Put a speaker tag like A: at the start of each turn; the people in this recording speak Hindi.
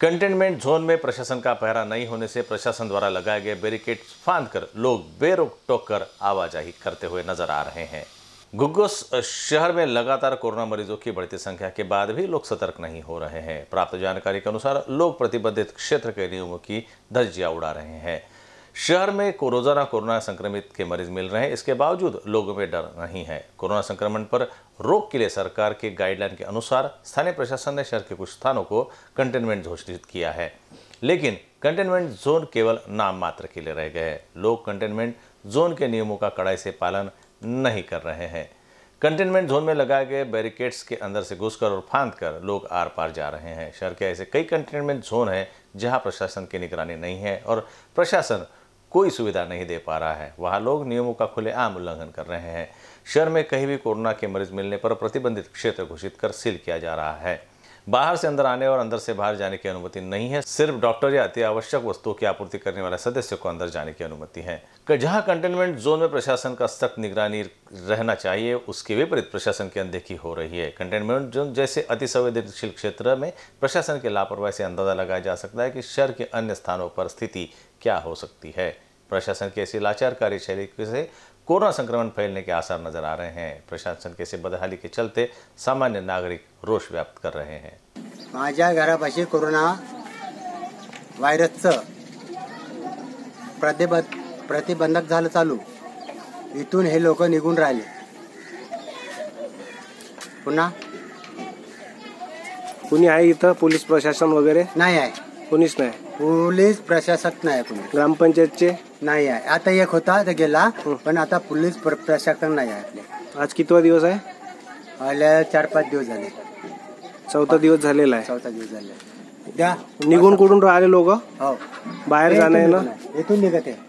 A: कंटेनमेंट जोन में प्रशासन का पहरा नहीं होने से प्रशासन द्वारा लगाए गए बैरिकेड फांद कर लोग बेरोक टोक कर आवाजाही करते हुए नजर आ रहे हैं गुग्गुस शहर में लगातार कोरोना मरीजों की बढ़ती संख्या के बाद भी लोग सतर्क नहीं हो रहे हैं प्राप्त जानकारी के अनुसार लोग प्रतिबंधित क्षेत्र के नियमों की धज्जियां उड़ा रहे हैं शहर में को रोजाना कोरोना संक्रमित के मरीज मिल रहे हैं इसके बावजूद लोगों में डर नहीं है कोरोना संक्रमण पर रोक के लिए सरकार के गाइडलाइन के अनुसार स्थानीय प्रशासन ने शहर के कुछ स्थानों को कंटेनमेंट घोषित किया है लेकिन कंटेनमेंट जोन केवल नाम मात्र के लिए रह गए हैं लोग कंटेनमेंट जोन के नियमों का कड़ाई से पालन नहीं कर रहे हैं कंटेनमेंट जोन में लगाए गए बैरिकेड्स के अंदर से घुसकर और फांद कर लोग आर पार जा रहे हैं शहर के ऐसे कई कंटेनमेंट जोन हैं जहां प्रशासन की निगरानी नहीं है और प्रशासन कोई सुविधा नहीं दे पा रहा है वहाँ लोग नियमों का खुलेआम उल्लंघन कर रहे हैं शहर में कहीं भी कोरोना के मरीज मिलने पर प्रतिबंधित क्षेत्र घोषित कर सील किया जा रहा है बाहर से अंदर आने और अंदर से बाहर जाने की अनुमति नहीं है सिर्फ डॉक्टर या अति आवश्यक वस्तुओं की आपूर्ति करने वाले सदस्य को अंदर जाने की अनुमति है जहां कंटेनमेंट जोन में प्रशासन का सख्त निगरानी रहना चाहिए उसके विपरीत प्रशासन की अनदेखी हो रही है कंटेनमेंट जोन जैसे अति संवेदनशील क्षेत्र में प्रशासन की लापरवाही से अंदाजा लगाया जा सकता है कि शहर के अन्य स्थानों पर स्थिति क्या हो सकती है प्रशासन की ऐसी लाचार कार्यशैली से कोरोना संक्रमण फैलने के आसार नजर आ रहे हैं प्रशासन के ऐसी बदहाली के चलते सामान्य नागरिक रोष व्याप्त कर रहे
B: हैं माझ्या घरापाशी कोरोना व्हायरसचं प्रतिबंधक झालं चालू इथून हे लोक निघून राहिले पुन्हा कुणी आहे इथं पोलीस प्रशासन वगैरे नाही आहे कोणीच नाही पोलीस प्रशासक नाही कोणी ग्रामपंचायतचे नाही आहे आता एक होता तर गेला पण आता पोलीस प्रशासक नाही आहे आपले आज कितवा दिवस आहे आल्या चार पाच दिवस झाले चौथा दिवस झालेला आहे चौथा दिवस झाले द्या निघून कुठून राहिले लोक हो बाहेर जाणं आहे ना इथून निघते